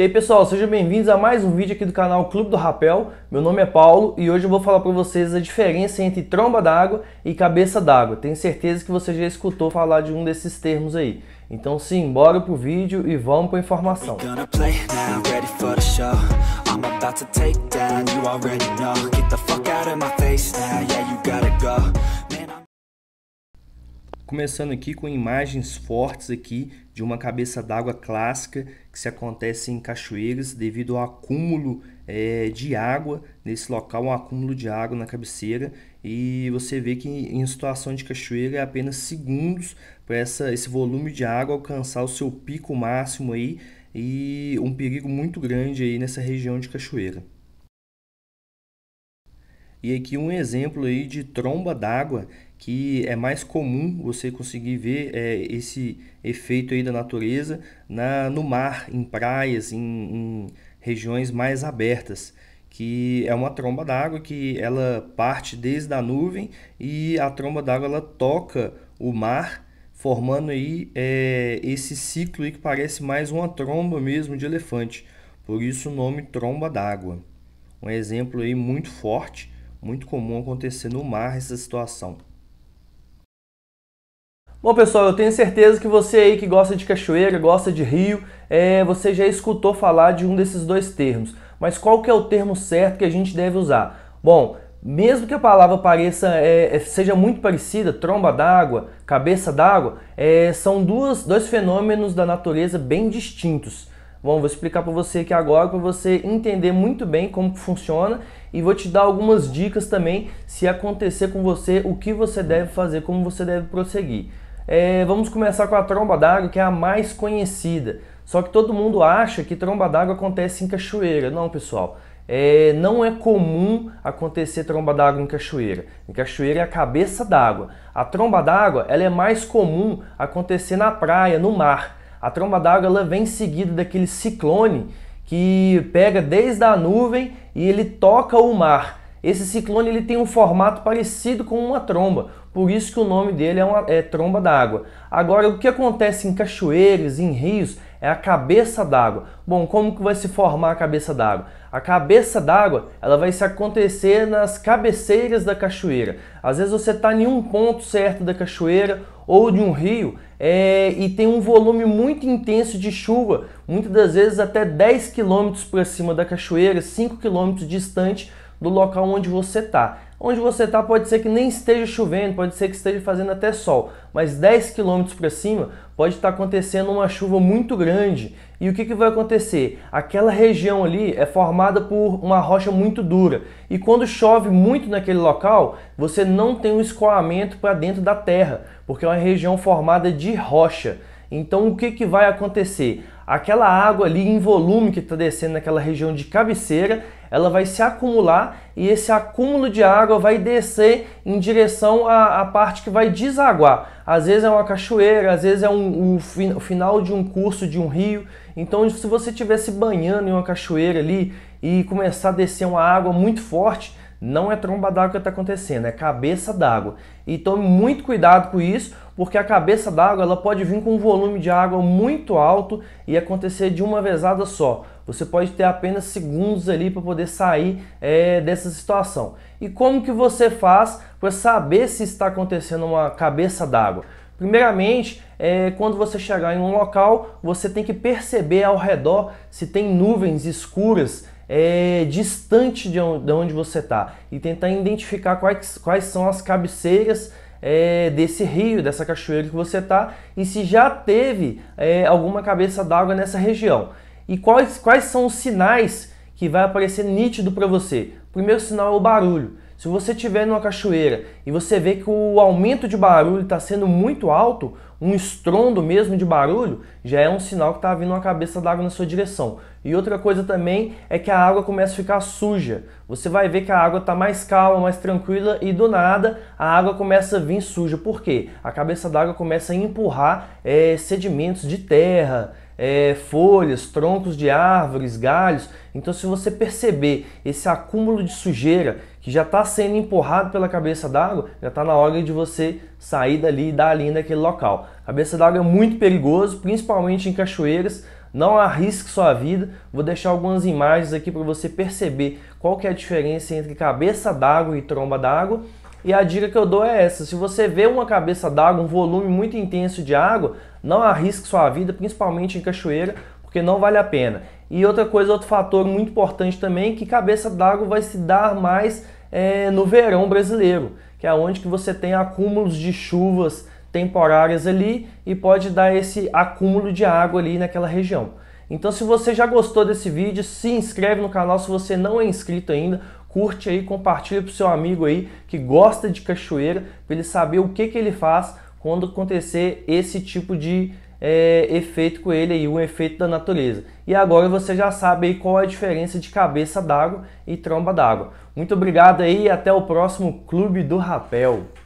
E aí pessoal, sejam bem-vindos a mais um vídeo aqui do canal Clube do Rapel. Meu nome é Paulo e hoje eu vou falar para vocês a diferença entre tromba d'água e cabeça d'água. Tenho certeza que você já escutou falar de um desses termos aí. Então sim, bora pro vídeo e vamos pra informação. We're Começando aqui com imagens fortes aqui de uma cabeça d'água clássica que se acontece em cachoeiras devido ao acúmulo é, de água nesse local, um acúmulo de água na cabeceira e você vê que em situação de cachoeira é apenas segundos para esse volume de água alcançar o seu pico máximo aí e um perigo muito grande aí nessa região de cachoeira. E aqui um exemplo aí de tromba d'água que é mais comum você conseguir ver é, esse efeito aí da natureza na, no mar, em praias, em, em regiões mais abertas, que é uma tromba d'água que ela parte desde a nuvem e a tromba d'água ela toca o mar, formando aí é, esse ciclo aí que parece mais uma tromba mesmo de elefante, por isso o nome tromba d'água. Um exemplo aí muito forte, muito comum acontecer no mar essa situação. Bom, pessoal, eu tenho certeza que você aí que gosta de cachoeira, gosta de rio, é, você já escutou falar de um desses dois termos. Mas qual que é o termo certo que a gente deve usar? Bom, mesmo que a palavra pareça é, é seja muito parecida, tromba d'água, cabeça d'água, é, são duas, dois fenômenos da natureza bem distintos. Bom, vou explicar para você aqui agora para você entender muito bem como funciona e vou te dar algumas dicas também se acontecer com você, o que você deve fazer, como você deve prosseguir. É, vamos começar com a tromba d'água, que é a mais conhecida. Só que todo mundo acha que tromba d'água acontece em cachoeira. Não, pessoal. É, não é comum acontecer tromba d'água em cachoeira. Em cachoeira é a cabeça d'água. A tromba d'água ela é mais comum acontecer na praia, no mar. A tromba d'água ela vem seguida daquele ciclone que pega desde a nuvem e ele toca o mar. Esse ciclone ele tem um formato parecido com uma tromba. Por isso que o nome dele é, uma, é tromba d'água. Agora, o que acontece em cachoeiras, em rios, é a cabeça d'água. Bom, como que vai se formar a cabeça d'água? A cabeça d'água ela vai se acontecer nas cabeceiras da cachoeira. Às vezes você está em um ponto certo da cachoeira ou de um rio é, e tem um volume muito intenso de chuva, muitas das vezes até 10 quilômetros para cima da cachoeira, 5 quilômetros distante do local onde você está. Onde você está pode ser que nem esteja chovendo, pode ser que esteja fazendo até sol, mas 10 km para cima pode estar tá acontecendo uma chuva muito grande. E o que, que vai acontecer? Aquela região ali é formada por uma rocha muito dura, e quando chove muito naquele local, você não tem um escoamento para dentro da terra, porque é uma região formada de rocha. Então o que, que vai acontecer? Aquela água ali em volume que está descendo naquela região de cabeceira, ela vai se acumular e esse acúmulo de água vai descer em direção à, à parte que vai desaguar. Às vezes é uma cachoeira, às vezes é um, o, o final de um curso de um rio. Então, se você estivesse banhando em uma cachoeira ali e começar a descer uma água muito forte, não é tromba d'água que está acontecendo, é cabeça d'água. E tome muito cuidado com isso, porque a cabeça d'água ela pode vir com um volume de água muito alto e acontecer de uma vezada só. Você pode ter apenas segundos ali para poder sair é, dessa situação. E como que você faz para saber se está acontecendo uma cabeça d'água? Primeiramente, é, quando você chegar em um local, você tem que perceber ao redor se tem nuvens escuras é, distante de onde você está e tentar identificar quais, quais são as cabeceiras é, desse rio, dessa cachoeira que você está e se já teve é, alguma cabeça d'água nessa região. E quais, quais são os sinais que vai aparecer nítido para você? O primeiro sinal é o barulho. Se você estiver numa cachoeira e você vê que o aumento de barulho está sendo muito alto, um estrondo mesmo de barulho, já é um sinal que está vindo uma cabeça d'água na sua direção. E outra coisa também é que a água começa a ficar suja. Você vai ver que a água está mais calma, mais tranquila e do nada a água começa a vir suja. Por quê? A cabeça d'água começa a empurrar é, sedimentos de terra, é, folhas, troncos de árvores, galhos. Então, se você perceber esse acúmulo de sujeira que já está sendo empurrado pela cabeça d'água, já está na hora de você sair dali e dar a linha daquele local. Cabeça d'água é muito perigoso, principalmente em cachoeiras. Não arrisque sua vida. Vou deixar algumas imagens aqui para você perceber qual que é a diferença entre cabeça d'água e tromba d'água e a dica que eu dou é essa: se você vê uma cabeça d'água, um volume muito intenso de água, não arrisque sua vida, principalmente em cachoeira, porque não vale a pena. E outra coisa, outro fator muito importante também, que cabeça d'água vai se dar mais é, no verão brasileiro, que é onde que você tem acúmulos de chuvas temporárias ali e pode dar esse acúmulo de água ali naquela região. Então, se você já gostou desse vídeo, se inscreve no canal se você não é inscrito ainda curte aí, compartilha o seu amigo aí que gosta de cachoeira, para ele saber o que, que ele faz quando acontecer esse tipo de é, efeito com ele aí, um efeito da natureza. E agora você já sabe aí qual é a diferença de cabeça d'água e tromba d'água. Muito obrigado aí e até o próximo Clube do Rapel.